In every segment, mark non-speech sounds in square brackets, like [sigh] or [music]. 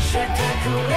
spectacular.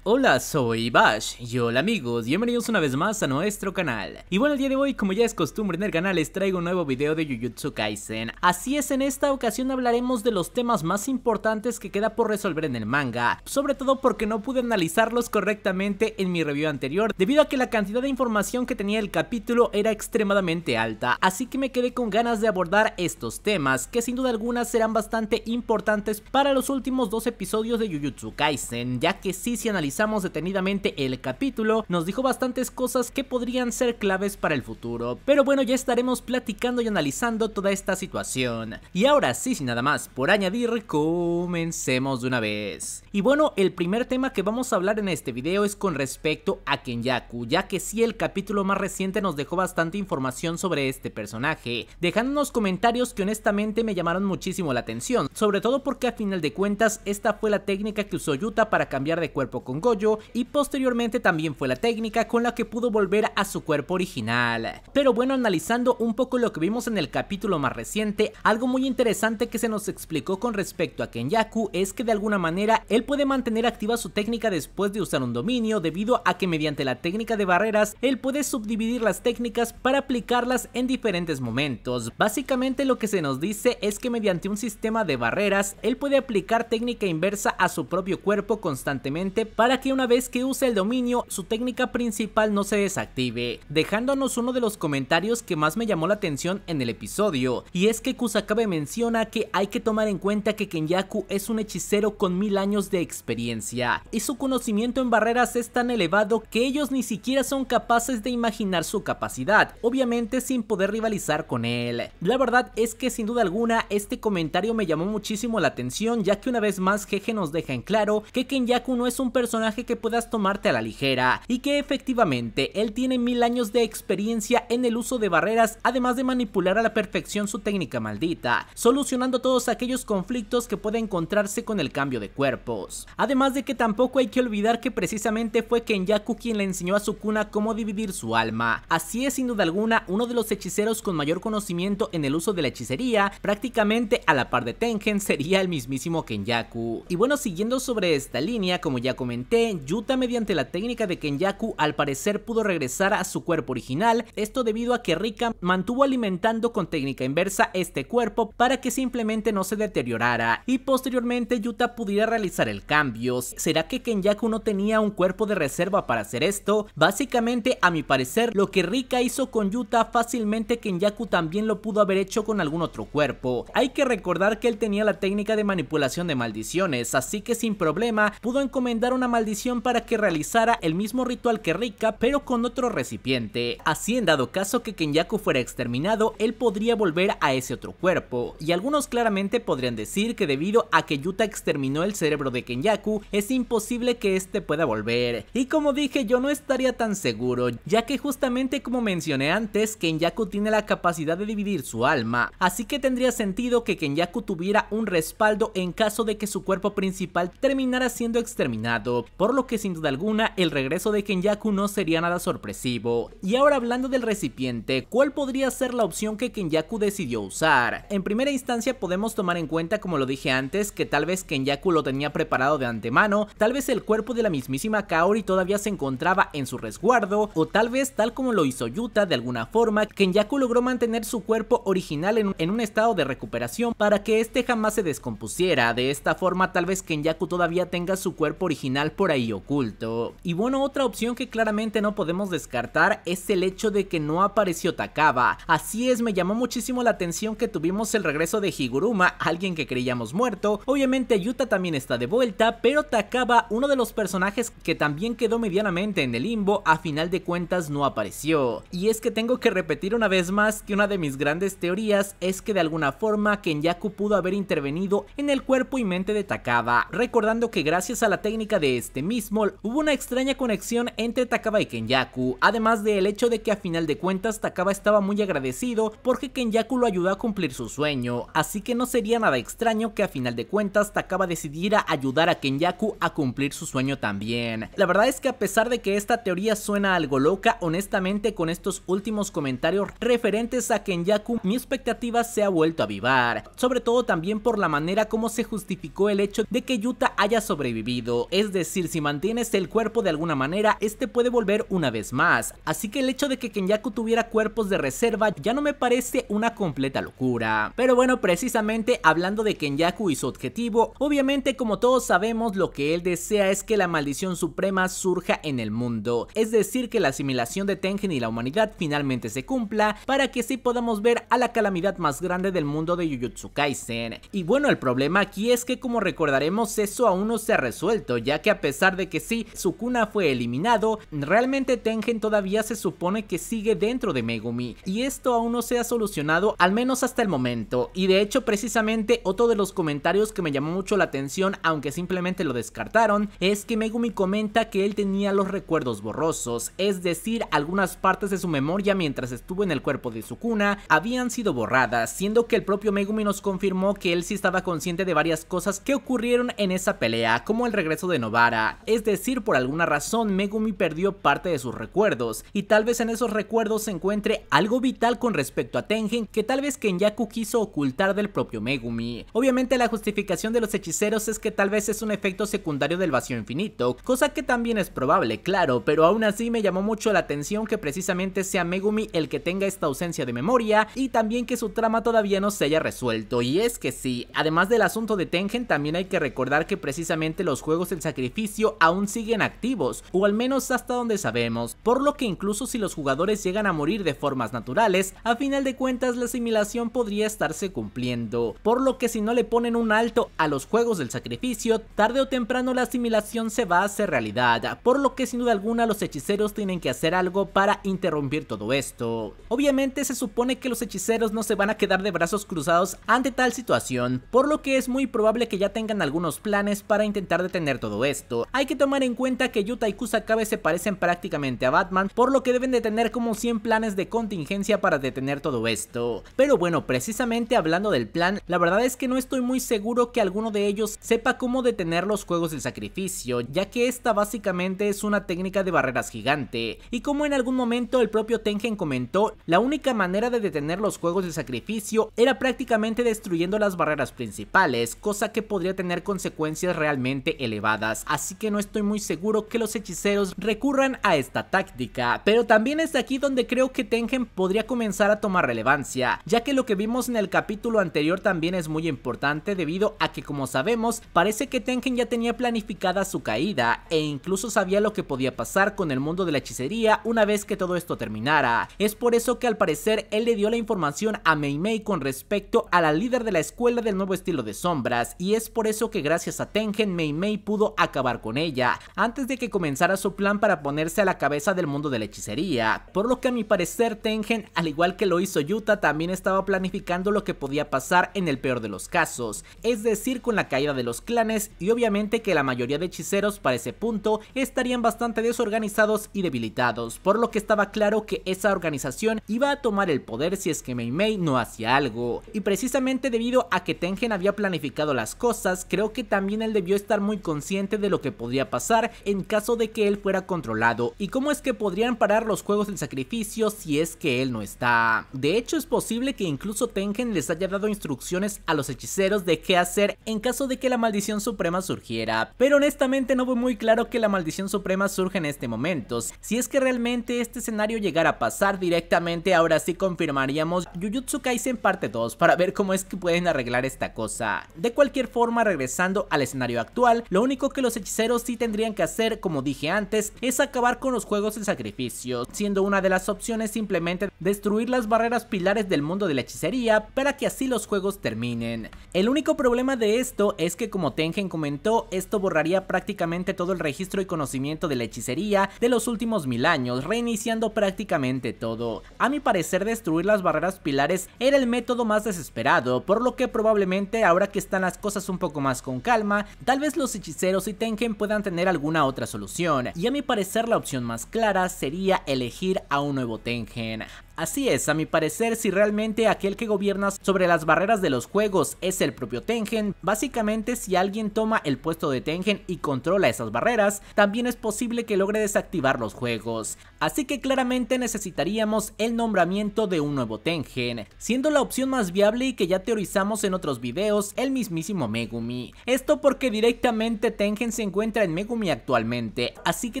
Hola, soy Bash y hola amigos, bienvenidos una vez más a nuestro canal. Y bueno, el día de hoy, como ya es costumbre en el canal, les traigo un nuevo video de Jujutsu Kaisen. Así es, en esta ocasión hablaremos de los temas más importantes que queda por resolver en el manga, sobre todo porque no pude analizarlos correctamente en mi review anterior, debido a que la cantidad de información que tenía el capítulo era extremadamente alta, así que me quedé con ganas de abordar estos temas, que sin duda alguna serán bastante importantes para los últimos dos episodios de Jujutsu Kaisen, ya que sí se analizaron analizamos detenidamente el capítulo, nos dijo bastantes cosas que podrían ser claves para el futuro. Pero bueno, ya estaremos platicando y analizando toda esta situación. Y ahora sí, sin nada más por añadir, comencemos de una vez. Y bueno, el primer tema que vamos a hablar en este video es con respecto a Kenyaku, ya que sí el capítulo más reciente nos dejó bastante información sobre este personaje, dejando unos comentarios que honestamente me llamaron muchísimo la atención, sobre todo porque a final de cuentas esta fue la técnica que usó Yuta para cambiar de cuerpo con Goyo y posteriormente también fue la técnica con la que pudo volver a su cuerpo original. Pero bueno, analizando un poco lo que vimos en el capítulo más reciente, algo muy interesante que se nos explicó con respecto a Kenyaku es que de alguna manera él puede mantener activa su técnica después de usar un dominio debido a que mediante la técnica de barreras él puede subdividir las técnicas para aplicarlas en diferentes momentos. Básicamente lo que se nos dice es que mediante un sistema de barreras él puede aplicar técnica inversa a su propio cuerpo constantemente para que una vez que use el dominio su técnica principal no se desactive, dejándonos uno de los comentarios que más me llamó la atención en el episodio, y es que Kusakabe menciona que hay que tomar en cuenta que Kenyaku es un hechicero con mil años de experiencia, y su conocimiento en barreras es tan elevado que ellos ni siquiera son capaces de imaginar su capacidad, obviamente sin poder rivalizar con él. La verdad es que sin duda alguna este comentario me llamó muchísimo la atención ya que una vez más Jeje nos deja en claro que Kenyaku no es un personaje que puedas tomarte a la ligera y que efectivamente él tiene mil años de experiencia en el uso de barreras además de manipular a la perfección su técnica maldita, solucionando todos aquellos conflictos que puede encontrarse con el cambio de cuerpos. Además de que tampoco hay que olvidar que precisamente fue Kenyaku quien le enseñó a Sukuna cómo dividir su alma, así es sin duda alguna uno de los hechiceros con mayor conocimiento en el uso de la hechicería, prácticamente a la par de Tengen sería el mismísimo Kenyaku. Y bueno, siguiendo sobre esta línea, como ya comenté, Yuta mediante la técnica de Kenyaku al parecer pudo regresar a su cuerpo original, esto debido a que Rika mantuvo alimentando con técnica inversa este cuerpo para que simplemente no se deteriorara y posteriormente Yuta pudiera realizar el cambio. ¿Será que Kenyaku no tenía un cuerpo de reserva para hacer esto? Básicamente, a mi parecer, lo que Rika hizo con Yuta fácilmente Kenyaku también lo pudo haber hecho con algún otro cuerpo. Hay que recordar que él tenía la técnica de manipulación de maldiciones, así que sin problema pudo encomendar una maldición maldición para que realizara el mismo ritual que Rika pero con otro recipiente. Así en dado caso que Kenyaku fuera exterminado, él podría volver a ese otro cuerpo, y algunos claramente podrían decir que debido a que Yuta exterminó el cerebro de Kenyaku, es imposible que este pueda volver. Y como dije yo no estaría tan seguro, ya que justamente como mencioné antes, Kenyaku tiene la capacidad de dividir su alma, así que tendría sentido que Kenyaku tuviera un respaldo en caso de que su cuerpo principal terminara siendo exterminado, por lo que sin duda alguna el regreso de Kenyaku no sería nada sorpresivo. Y ahora hablando del recipiente, ¿cuál podría ser la opción que Kenyaku decidió usar? En primera instancia podemos tomar en cuenta, como lo dije antes, que tal vez Kenyaku lo tenía preparado de antemano, tal vez el cuerpo de la mismísima Kaori todavía se encontraba en su resguardo, o tal vez tal como lo hizo Yuta de alguna forma, Kenyaku logró mantener su cuerpo original en, un estado de recuperación para que este jamás se descompusiera, de esta forma tal vez Kenyaku todavía tenga su cuerpo original por ahí oculto. Y bueno, otra opción que claramente no podemos descartar es el hecho de que no apareció Takaba. Así es, me llamó muchísimo la atención que tuvimos el regreso de Higuruma, alguien que creíamos muerto. Obviamente Yuta también está de vuelta, pero Takaba, uno de los personajes que también quedó medianamente en el limbo, a final de cuentas no apareció. Y es que tengo que repetir una vez más que una de mis grandes teorías es que de alguna forma Kenyaku pudo haber intervenido en el cuerpo y mente de Takaba, recordando que gracias a la técnica de este mismo, hubo una extraña conexión entre Takaba y Kenyaku, además del hecho de que a final de cuentas Takaba estaba muy agradecido porque Kenyaku lo ayudó a cumplir su sueño, así que no sería nada extraño que a final de cuentas Takaba decidiera ayudar a Kenyaku a cumplir su sueño también. La verdad es que a pesar de que esta teoría suena algo loca, honestamente con estos últimos comentarios referentes a Kenyaku mi expectativa se ha vuelto a avivar, sobre todo también por la manera como se justificó el hecho de que Yuta haya sobrevivido, es decir, decir, si mantienes el cuerpo de alguna manera, este puede volver una vez más. Así que el hecho de que Kenyaku tuviera cuerpos de reserva ya no me parece una completa locura. Pero bueno, precisamente hablando de Kenyaku y su objetivo, obviamente como todos sabemos lo que él desea es que la maldición suprema surja en el mundo, es decir que la asimilación de Tengen y la humanidad finalmente se cumpla para que sí podamos ver a la calamidad más grande del mundo de Jujutsu Kaisen. Y bueno, el problema aquí es que como recordaremos eso aún no se ha resuelto, ya que a a pesar de que sí, Sukuna fue eliminado, realmente Tengen todavía se supone que sigue dentro de Megumi, y esto aún no se ha solucionado, al menos hasta el momento, y de hecho precisamente otro de los comentarios que me llamó mucho la atención, aunque simplemente lo descartaron, es que Megumi comenta que él tenía los recuerdos borrosos, es decir, algunas partes de su memoria mientras estuvo en el cuerpo de Sukuna habían sido borradas, siendo que el propio Megumi nos confirmó que él sí estaba consciente de varias cosas que ocurrieron en esa pelea, como el regreso de Novara, es decir, por alguna razón Megumi perdió parte de sus recuerdos, y tal vez en esos recuerdos se encuentre algo vital con respecto a Tengen que tal vez Kenyaku quiso ocultar del propio Megumi. Obviamente la justificación de los hechiceros es que tal vez es un efecto secundario del vacío infinito, cosa que también es probable, claro, pero aún así me llamó mucho la atención que precisamente sea Megumi el que tenga esta ausencia de memoria y también que su trama todavía no se haya resuelto, y es que sí, además del asunto de Tengen también hay que recordar que precisamente los juegos del sacrificio aún siguen activos, o al menos hasta donde sabemos, por lo que incluso si los jugadores llegan a morir de formas naturales, a final de cuentas la asimilación podría estarse cumpliendo, por lo que si no le ponen un alto a los juegos del sacrificio, tarde o temprano la asimilación se va a hacer realidad, por lo que sin duda alguna los hechiceros tienen que hacer algo para interrumpir todo esto. Obviamente se supone que los hechiceros no se van a quedar de brazos cruzados ante tal situación, por lo que es muy probable que ya tengan algunos planes para intentar detener todo esto. Hay que tomar en cuenta que Yuta y Kusakabe se parecen prácticamente a Batman, por lo que deben de tener como 100 planes de contingencia para detener todo esto. Pero bueno, precisamente hablando del plan, la verdad es que no estoy muy seguro que alguno de ellos sepa cómo detener los juegos del sacrificio, ya que esta básicamente es una técnica de barreras gigante, y como en algún momento el propio Tengen comentó, la única manera de detener los juegos del sacrificio era prácticamente destruyendo las barreras principales, cosa que podría tener consecuencias realmente elevadas, así que no estoy muy seguro que los hechiceros recurran a esta táctica, pero también es aquí donde creo que Tengen podría comenzar a tomar relevancia, ya que lo que vimos en el capítulo anterior también es muy importante debido a que como sabemos, parece que Tengen ya tenía planificada su caída e incluso sabía lo que podía pasar con el mundo de la hechicería una vez que todo esto terminara. Es por eso que al parecer él le dio la información a Mei Mei con respecto a la líder de la escuela del nuevo estilo de sombras y es por eso que gracias a Tengen Mei Mei pudo acabar con ella antes de que comenzara su plan para ponerse a la cabeza del mundo de la hechicería, por lo que a mi parecer Tengen, al igual que lo hizo Yuta, también estaba planificando lo que podía pasar en el peor de los casos, es decir, con la caída de los clanes y obviamente que la mayoría de hechiceros para ese punto estarían bastante desorganizados y debilitados, por lo que estaba claro que esa organización iba a tomar el poder si es que Mei Mei no hacía algo, y precisamente debido a que Tengen había planificado las cosas, creo que también él debió estar muy consciente de lo que podría pasar en caso de que él fuera controlado y cómo es que podrían parar los juegos del sacrificio si es que él no está. De hecho es posible que incluso Tengen les haya dado instrucciones a los hechiceros de qué hacer en caso de que la maldición suprema surgiera, pero honestamente no veo muy claro que la maldición suprema surja en este momento, si es que realmente este escenario llegara a pasar directamente ahora sí confirmaríamos Jujutsu Kaisen parte 2 para ver cómo es que pueden arreglar esta cosa. De cualquier forma regresando al escenario actual, lo único que los hechiceros sí tendrían que hacer, como dije antes, es acabar con los juegos de sacrificio, siendo una de las opciones simplemente destruir las barreras pilares del mundo de la hechicería para que así los juegos terminen. El único problema de esto es que como Tengen comentó, esto borraría prácticamente todo el registro y conocimiento de la hechicería de los últimos mil años, reiniciando prácticamente todo. A mi parecer destruir las barreras pilares era el método más desesperado, por lo que probablemente ahora que están las cosas un poco más con calma, tal vez los hechiceros y Tengen puedan tener alguna otra solución, y a mi parecer la opción más clara sería elegir a un nuevo Tengen. Así es, a mi parecer, si realmente aquel que gobierna sobre las barreras de los juegos es el propio Tengen, básicamente si alguien toma el puesto de Tengen y controla esas barreras, también es posible que logre desactivar los juegos. Así que claramente necesitaríamos el nombramiento de un nuevo Tengen, siendo la opción más viable y que ya teorizamos en otros videos, el mismísimo Megumi. Esto porque directamente Tengen se encuentra en Megumi actualmente, así que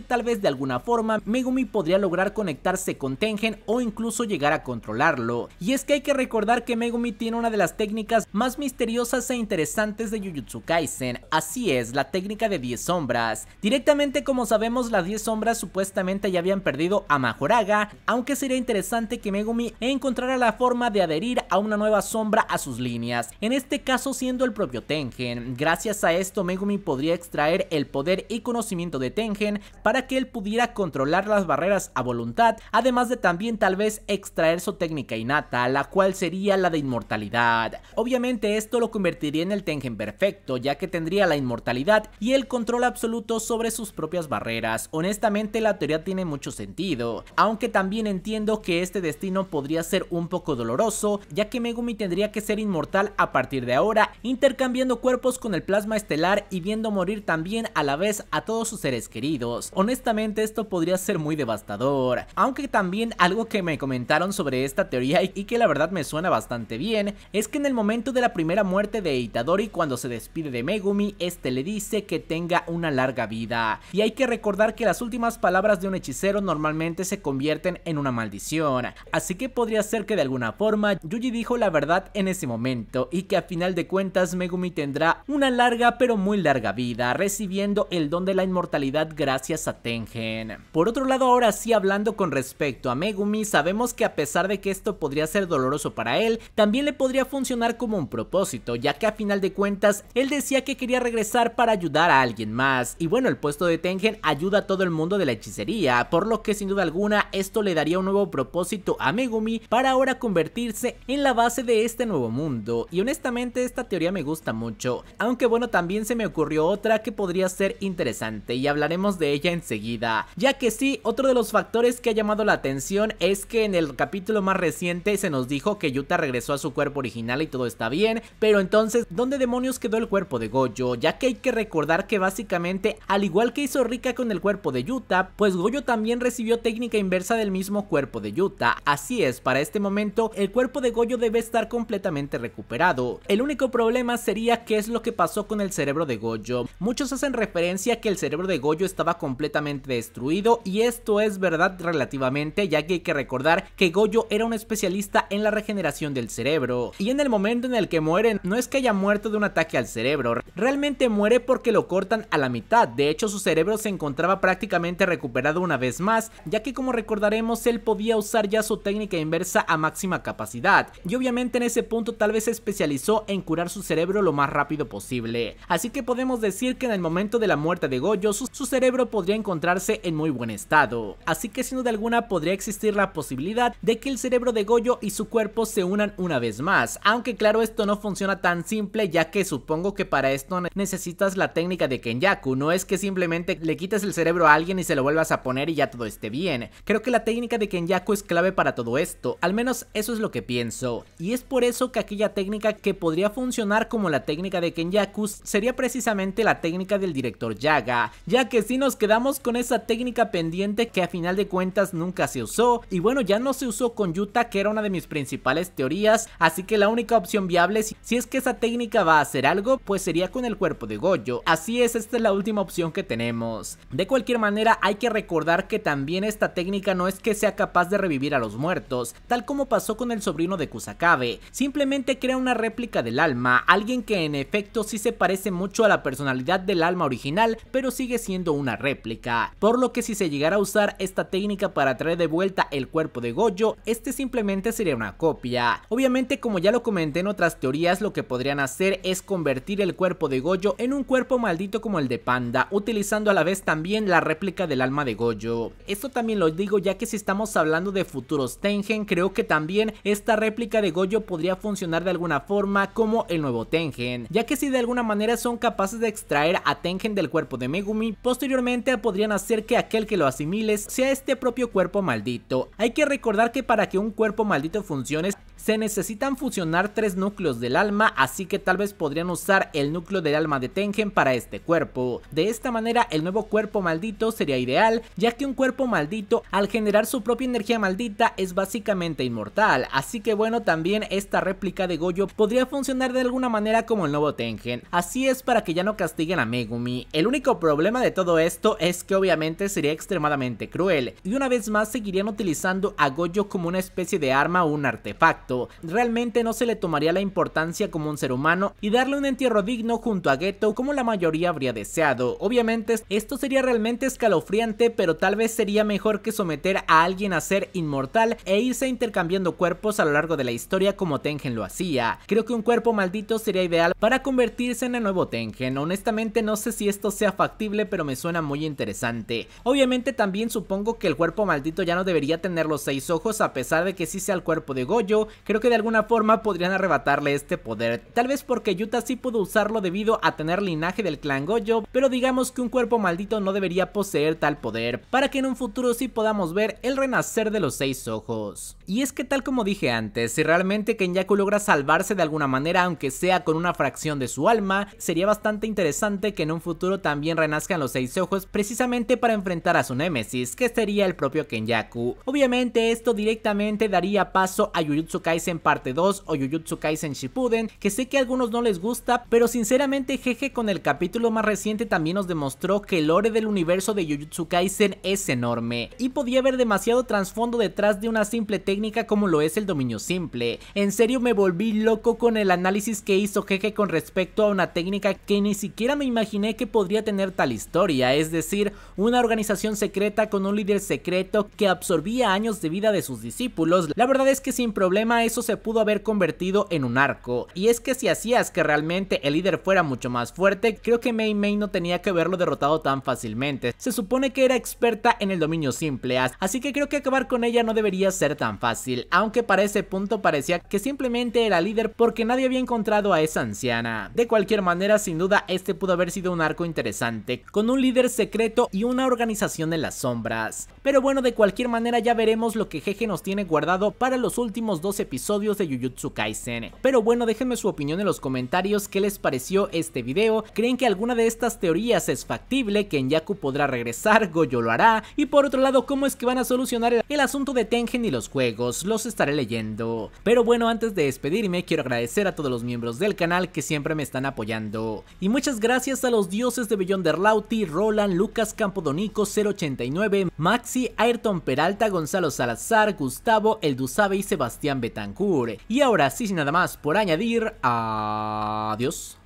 tal vez de alguna forma Megumi podría lograr conectarse con Tengen o incluso llegar a controlarlo. Y es que hay que recordar que Megumi tiene una de las técnicas más misteriosas e interesantes de Jujutsu Kaisen, así es, la técnica de 10 sombras. Directamente como sabemos las 10 sombras supuestamente ya habían perdido a Majoraga, aunque sería interesante que Megumi encontrara la forma de adherir a una nueva sombra a sus líneas, en este caso siendo el propio Tengen. Gracias a esto Megumi podría extraer el poder y conocimiento de Tengen para que él pudiera controlar las barreras a voluntad, además de también tal vez extraer su técnica innata, la cual sería la de inmortalidad. Obviamente esto lo convertiría en el Tengen perfecto, ya que tendría la inmortalidad y el control absoluto sobre sus propias barreras. Honestamente la teoría tiene mucho sentido, aunque también entiendo que este destino podría ser un poco doloroso, ya que Megumi tendría que ser inmortal a partir de ahora, intercambiando cuerpos con el plasma estelar y viendo morir también a la vez a todos sus seres queridos. Honestamente esto podría ser muy devastador, aunque también algo que me comentaba comentaron sobre esta teoría [laughs] y que la verdad me suena bastante bien, es que en el momento de la primera muerte de Itadori cuando se despide de Megumi, este le dice que tenga una larga vida. Y hay que recordar que las últimas palabras de un hechicero normalmente se convierten en una maldición, así que podría ser que de alguna forma Yuji dijo la verdad en ese momento y que a final de cuentas Megumi tendrá una larga pero muy larga vida, recibiendo el don de la inmortalidad gracias a Tengen. Por otro lado ahora sí hablando con respecto a Megumi, sabemos que a pesar de que esto podría ser doloroso para él, también le podría funcionar como un propósito, ya que a final de cuentas él decía que quería regresar para ayudar a alguien más. Y bueno, el puesto de Tengen ayuda a todo el mundo de la hechicería, por lo que sin duda alguna esto le daría un nuevo propósito a Megumi para ahora convertirse en la base de este nuevo mundo. Y honestamente esta teoría me gusta mucho, aunque bueno también se me ocurrió otra que podría ser interesante y hablaremos de ella enseguida, ya que sí, otro de los factores que ha llamado la atención es que en el el capítulo más reciente se nos dijo que Yuta regresó a su cuerpo original y todo está bien, pero entonces, ¿dónde demonios quedó el cuerpo de Goyo? Ya que hay que recordar que básicamente, al igual que hizo Rika con el cuerpo de Yuta, pues Goyo también recibió técnica inversa del mismo cuerpo de Yuta. Así es, para este momento, el cuerpo de Goyo debe estar completamente recuperado. El único problema sería qué es lo que pasó con el cerebro de Goyo. Muchos hacen referencia que el cerebro de Goyo estaba completamente destruido y esto es verdad relativamente, ya que hay que recordar que Goyo era un especialista en la regeneración del cerebro. Y en el momento en el que mueren no es que haya muerto de un ataque al cerebro, realmente muere porque lo cortan a la mitad. De hecho, su cerebro se encontraba prácticamente recuperado una vez más, ya que como recordaremos, él podía usar ya su técnica inversa a máxima capacidad. Y obviamente en ese punto tal vez se especializó en curar su cerebro lo más rápido posible. Así que podemos decir que en el momento de la muerte de Goyo, su, su cerebro podría encontrarse en muy buen estado. Así que sin duda alguna podría existir la posibilidad de que el cerebro de Goyo y su cuerpo se unan una vez más, aunque claro esto no funciona tan simple ya que supongo que para esto necesitas la técnica de Kenyaku, no es que simplemente le quites el cerebro a alguien y se lo vuelvas a poner y ya todo esté bien, creo que la técnica de Kenyaku es clave para todo esto, al menos eso es lo que pienso, y es por eso que aquella técnica que podría funcionar como la técnica de Kenyaku sería precisamente la técnica del director Yaga, ya que si nos quedamos con esa técnica pendiente que a final de cuentas nunca se usó, y bueno ya no se usó con Yuta que era una de mis principales teorías, así que la única opción viable, si es que esa técnica va a hacer algo, pues sería con el cuerpo de Goyo. Así es, esta es la última opción que tenemos. De cualquier manera, hay que recordar que también esta técnica no es que sea capaz de revivir a los muertos, tal como pasó con el sobrino de Kusakabe. Simplemente crea una réplica del alma, alguien que en efecto sí se parece mucho a la personalidad del alma original, pero sigue siendo una réplica. Por lo que si se llegara a usar esta técnica para traer de vuelta el cuerpo de Goyo, Goyo, este simplemente sería una copia. Obviamente como ya lo comenté en otras teorías, lo que podrían hacer es convertir el cuerpo de goyo en un cuerpo maldito como el de Panda, utilizando a la vez también la réplica del alma de goyo Esto también lo digo ya que si estamos hablando de futuros Tengen, creo que también esta réplica de goyo podría funcionar de alguna forma como el nuevo Tengen, ya que si de alguna manera son capaces de extraer a Tengen del cuerpo de Megumi, posteriormente podrían hacer que aquel que lo asimiles sea este propio cuerpo maldito. Hay que recordar recordar que para que un cuerpo maldito funcione se necesitan fusionar tres núcleos del alma, así que tal vez podrían usar el núcleo del alma de Tengen para este cuerpo. De esta manera el nuevo cuerpo maldito sería ideal, ya que un cuerpo maldito al generar su propia energía maldita es básicamente inmortal, así que bueno también esta réplica de Goyo podría funcionar de alguna manera como el nuevo Tengen, así es para que ya no castiguen a Megumi. El único problema de todo esto es que obviamente sería extremadamente cruel, y una vez más seguirían utilizando a como una especie de arma o un artefacto. Realmente no se le tomaría la importancia como un ser humano y darle un entierro digno junto a Geto como la mayoría habría deseado. Obviamente esto sería realmente escalofriante pero tal vez sería mejor que someter a alguien a ser inmortal e irse intercambiando cuerpos a lo largo de la historia como Tengen lo hacía. Creo que un cuerpo maldito sería ideal para convertirse en el nuevo Tengen. Honestamente no sé si esto sea factible pero me suena muy interesante. Obviamente también supongo que el cuerpo maldito ya no debería tener los seis ojos a pesar de que sí sea el cuerpo de Goyo, creo que de alguna forma podrían arrebatarle este poder, tal vez porque Yuta sí pudo usarlo debido a tener linaje del clan Goyo, pero digamos que un cuerpo maldito no debería poseer tal poder, para que en un futuro sí podamos ver el renacer de los seis ojos. Y es que tal como dije antes, si realmente Kenyaku logra salvarse de alguna manera, aunque sea con una fracción de su alma, sería bastante interesante que en un futuro también renazcan los seis ojos precisamente para enfrentar a su némesis, que sería el propio Kenyaku. Obviamente esto directamente daría paso a Jujutsu Kaisen parte 2 o Jujutsu Kaisen Shippuden, que sé que a algunos no les gusta, pero sinceramente Jeje con el capítulo más reciente también nos demostró que el lore del universo de Jujutsu Kaisen es enorme y podía haber demasiado trasfondo detrás de una simple técnica como lo es el dominio simple. En serio me volví loco con el análisis que hizo Jeje con respecto a una técnica que ni siquiera me imaginé que podría tener tal historia, es decir, una organización secreta con un líder secreto que absorbía años de vida de sus discípulos, la verdad es que sin problema eso se pudo haber convertido en un arco. Y es que si hacías que realmente el líder fuera mucho más fuerte, creo que Mei Mei no tenía que haberlo derrotado tan fácilmente. Se supone que era experta en el dominio simple, así que creo que acabar con ella no debería ser tan fácil, aunque para ese punto parecía que simplemente era líder porque nadie había encontrado a esa anciana. De cualquier manera, sin duda, este pudo haber sido un arco interesante, con un líder secreto y una organización en las sombras. Pero bueno, de cualquier manera ya veremos lo que Jeje nos tiene guardado para los últimos dos episodios de Jujutsu Kaisen. Pero bueno, déjenme su opinión en los comentarios, qué les pareció este video, creen que alguna de estas teorías es factible, que Enyaku podrá regresar, Goyo lo hará, y por otro lado, cómo es que van a solucionar el asunto de Tengen y los juegos, los estaré leyendo. Pero bueno, antes de despedirme, quiero agradecer a todos los miembros del canal que siempre me están apoyando. Y muchas gracias a los dioses de Beyonder Lauti, Roland, Lucas Campodonico 089, Maxi, Ayrton Peralta, Gonzalo Salas Gustavo Elduzabe y Sebastián Betancourt. Y ahora sí, sin nada más por añadir, adiós.